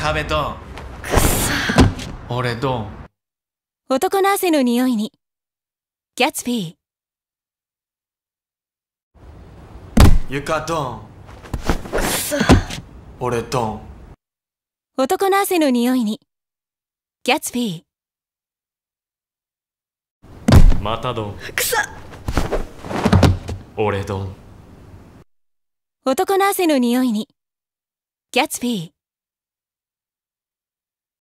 壁ドンくっそ俺ドン男の汗の匂いにギャツビー床ドンくっそ俺ドン男の汗の匂いにギャツビーまたドンくそ俺ドン男の汗の匂いにギャツビー